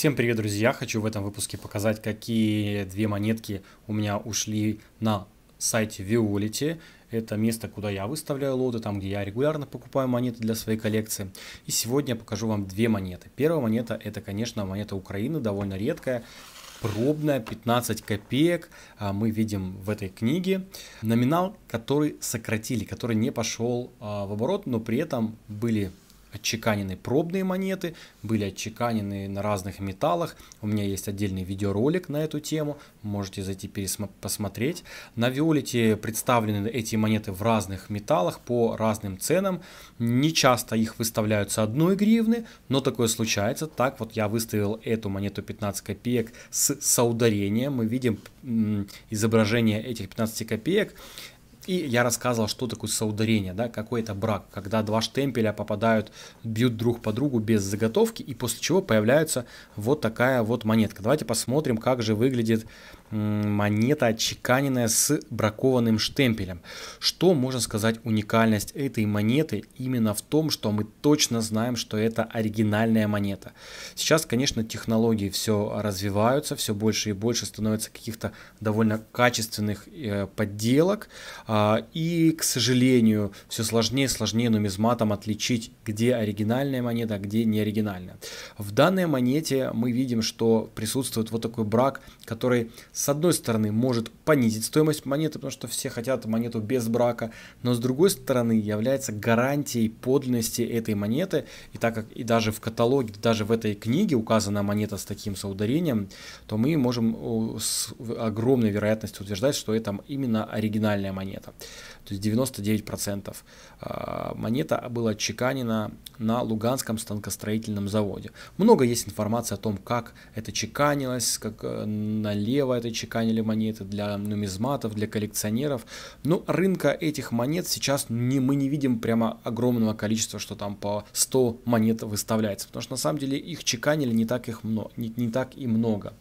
Всем привет, друзья! Хочу в этом выпуске показать, какие две монетки у меня ушли на сайте Violity. Это место, куда я выставляю лоты, там, где я регулярно покупаю монеты для своей коллекции. И сегодня я покажу вам две монеты. Первая монета – это, конечно, монета Украины, довольно редкая пробная 15 копеек а, мы видим в этой книге номинал который сократили который не пошел а, в оборот но при этом были отчеканены пробные монеты, были отчеканены на разных металлах. У меня есть отдельный видеоролик на эту тему, можете зайти посмотреть. На Виолите представлены эти монеты в разных металлах по разным ценам. Не часто их выставляются одной гривны, но такое случается. Так вот я выставил эту монету 15 копеек с соударением. Мы видим изображение этих 15 копеек. И я рассказывал, что такое соударение, да, какой это брак, когда два штемпеля попадают, бьют друг по другу без заготовки, и после чего появляется вот такая вот монетка. Давайте посмотрим, как же выглядит монета отчеканенная с бракованным штемпелем. Что можно сказать уникальность этой монеты именно в том, что мы точно знаем, что это оригинальная монета. Сейчас, конечно, технологии все развиваются, все больше и больше становится каких-то довольно качественных э, подделок. А, и, к сожалению, все сложнее и сложнее нумизматом отличить, где оригинальная монета, а где не оригинальная. В данной монете мы видим, что присутствует вот такой брак, который с одной стороны, может понизить стоимость монеты, потому что все хотят монету без брака, но с другой стороны, является гарантией подлинности этой монеты. И так как и даже в каталоге, даже в этой книге указана монета с таким соударением, то мы можем с огромной вероятностью утверждать, что это именно оригинальная монета. То есть 99% а, монета была чеканена на Луганском станкостроительном заводе. Много есть информации о том, как это чеканилось, как э, налево это чеканили монеты для нумизматов, для коллекционеров. Но ну, рынка этих монет сейчас не, мы не видим прямо огромного количества, что там по 100 монет выставляется, потому что на самом деле их чеканили не так, их много, не, не так и много.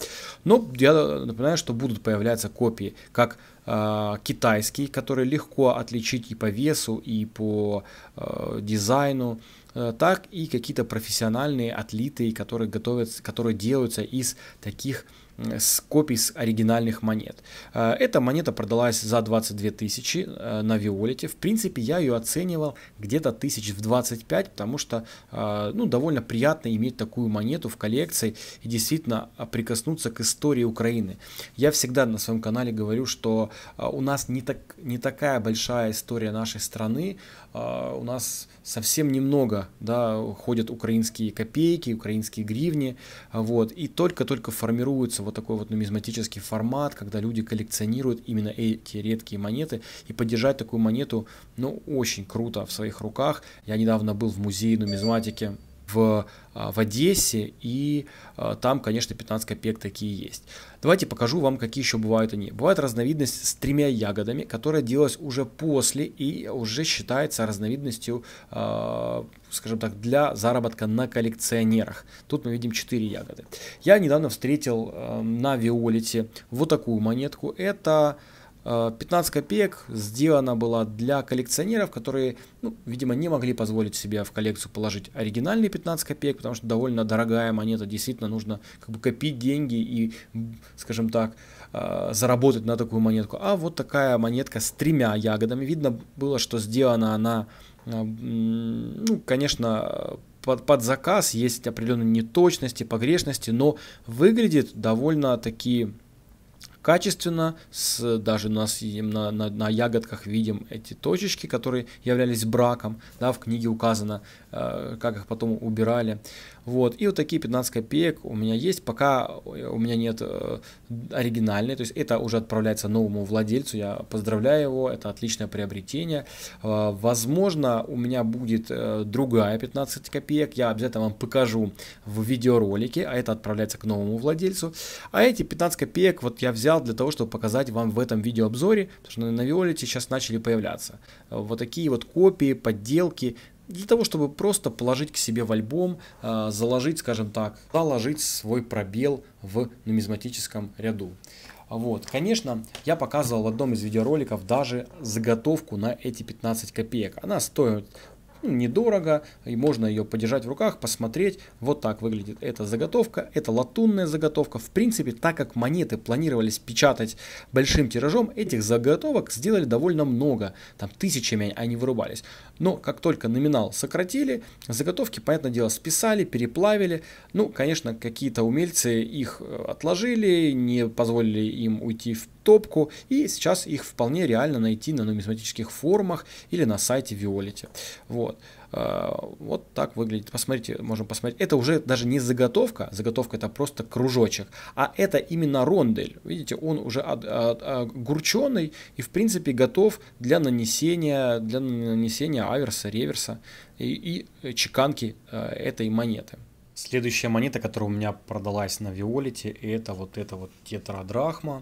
Но я напоминаю, что будут появляться копии, как а, китайский, который легко отличить и по весу, и по э, дизайну, э, так и какие-то профессиональные отлитые, которые готовятся, которые делаются из таких с копий с оригинальных монет. Э, эта монета продалась за 22 тысячи э, на Виолете. В принципе, я ее оценивал где-то тысяч в 25, потому что э, ну, довольно приятно иметь такую монету в коллекции и действительно а, прикоснуться к истории Украины. Я всегда на своем канале говорю, что у нас не, так, не такая большая история нашей страны, у нас совсем немного да, ходят украинские копейки, украинские гривни, вот, и только-только формируются вот такой вот нумизматический формат, когда люди коллекционируют именно эти редкие монеты, и поддержать такую монету, ну, очень круто в своих руках. Я недавно был в музее нумизматики в, а, в Одессе, и а, там, конечно, 15 копеек такие есть. Давайте покажу вам, какие еще бывают они. Бывает разновидность с тремя ягодами, которая делалась уже после и уже считается разновидностью, а, скажем так, для заработка на коллекционерах. Тут мы видим 4 ягоды. Я недавно встретил на Виолите вот такую монетку. Это... 15 э, копеек сделана была для коллекционеров, которые, ну, видимо, не могли позволить себе в коллекцию положить оригинальные 15 копеек, потому что довольно дорогая монета, действительно нужно как бы копить деньги и, скажем так, э, заработать на такую монетку. А вот такая монетка с тремя ягодами. Видно было, что сделана она, э, ну, конечно, под, под заказ, есть определенные неточности, погрешности, но выглядит довольно-таки качественно, с, даже у нас на, на, на ягодках видим эти точечки, которые являлись браком, да, в книге указано, э, как их потом убирали. Вот, и вот такие 15 копеек у меня есть, пока у меня нет э, оригинальной, то есть это уже отправляется новому владельцу, я поздравляю его, это отличное приобретение. Э, возможно, у меня будет э, другая 15 копеек, я обязательно вам покажу в видеоролике, а это отправляется к новому владельцу. А эти 15 копеек вот я взял для того, чтобы показать вам в этом видеообзоре, потому что на Виолете сейчас начали появляться. Вот такие вот копии, подделки, для того, чтобы просто положить к себе в альбом, э, заложить, скажем так, заложить свой пробел в нумизматическом ряду. Вот. Конечно, я показывал в одном из видеороликов даже заготовку на эти 15 копеек. Она стоит недорого, и можно ее подержать в руках, посмотреть. Вот так выглядит эта заготовка. Это латунная заготовка. В принципе, так как монеты планировались печатать большим тиражом, этих заготовок сделали довольно много. Там тысячами они вырубались. Но как только номинал сократили, заготовки, понятное дело, списали, переплавили. Ну, конечно, какие-то умельцы их э, отложили, не позволили им уйти в топку, и сейчас их вполне реально найти на нумизматических форумах или на сайте Виолити. Вот. Э, вот так выглядит. Посмотрите, можем посмотреть. Это уже даже не заготовка, заготовка это просто кружочек, а это именно рондель. Видите, он уже огурченный и в принципе готов для нанесения, для нанесения аверса, реверса и, и чеканки э, этой монеты. Следующая монета, которая у меня продалась на Виолите, это вот эта вот тетрадрахма.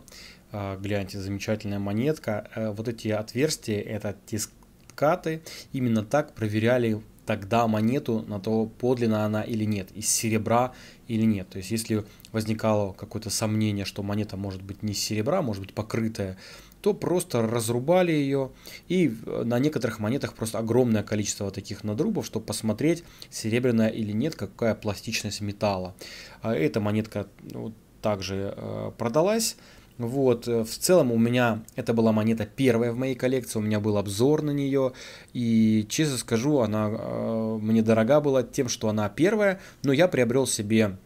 А, гляньте, замечательная монетка. Э, вот эти отверстия, это тискаты. Именно так проверяли тогда монету на то, подлинна она или нет, из серебра или нет. То есть, если возникало какое-то сомнение, что монета может быть не из серебра, может быть покрытая, то просто разрубали ее. И на некоторых монетах просто огромное количество таких надрубов, чтобы посмотреть, серебряная или нет, какая пластичность металла. А эта монетка ну, также э, продалась. Вот, э, в целом у меня это была монета первая в моей коллекции, у меня был обзор на нее, и честно скажу, она э, мне дорога была тем, что она первая, но я приобрел себе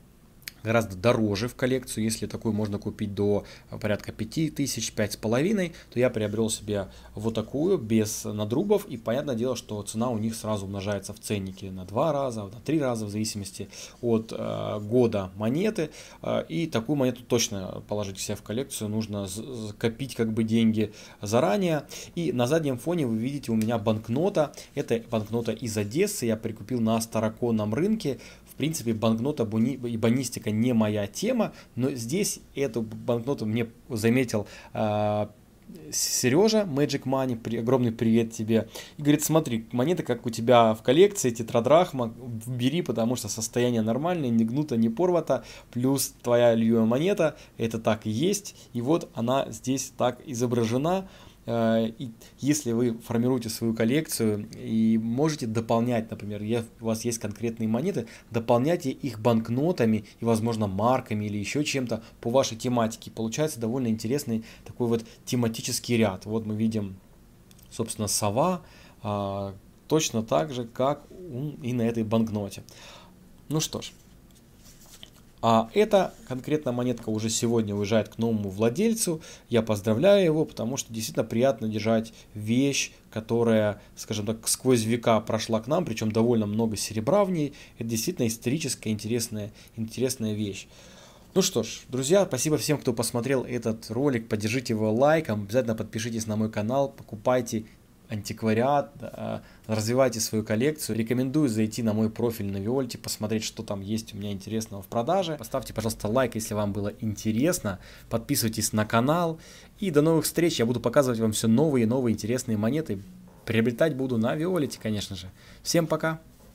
гораздо дороже в коллекцию. Если такую можно купить до э, порядка 5000, 5,5, то я приобрел себе вот такую без надрубов. И понятное дело, что цена у них сразу умножается в ценнике на 2 раза, на 3 раза, в зависимости от э, года монеты. Э, и такую монету точно положить себе в коллекцию. Нужно копить как бы деньги заранее. И на заднем фоне вы видите у меня банкнота. Это банкнота из Одессы. Я прикупил на староконном рынке принципе, банкнота и банистика не моя тема, но здесь эту банкноту мне заметил а, Сережа Magic Money, при, огромный привет тебе. И говорит, смотри, монеты, как у тебя в коллекции, тетрадрахма, бери, потому что состояние нормальное, не гнуто, не порвато, плюс твоя любимая монета, это так и есть, и вот она здесь так изображена. Э, и если вы формируете свою коллекцию и можете дополнять, например, у вас есть конкретные монеты, дополняйте их банкнотами и, возможно, марками или еще чем-то по вашей тематике. Получается довольно интересный такой вот тематический ряд. Вот мы видим, собственно, сова, а, точно так же, как и на этой банкноте. Ну что ж, а эта конкретно монетка уже сегодня уезжает к новому владельцу. Я поздравляю его, потому что действительно приятно держать вещь, которая, скажем так, сквозь века прошла к нам, причем довольно много серебра в ней. Это действительно историческая интересная, интересная вещь. Ну что ж, друзья, спасибо всем, кто посмотрел этот ролик. Поддержите его лайком, обязательно подпишитесь на мой канал, покупайте, антиквариат, э, развивайте свою коллекцию. Рекомендую зайти на мой профиль на Виольте, посмотреть, что там есть у меня интересного в продаже. Поставьте, пожалуйста, лайк, если вам было интересно. Подписывайтесь на канал. И до новых встреч. Я буду показывать вам все новые и новые интересные монеты. Приобретать буду на Виолете, конечно же. Всем пока!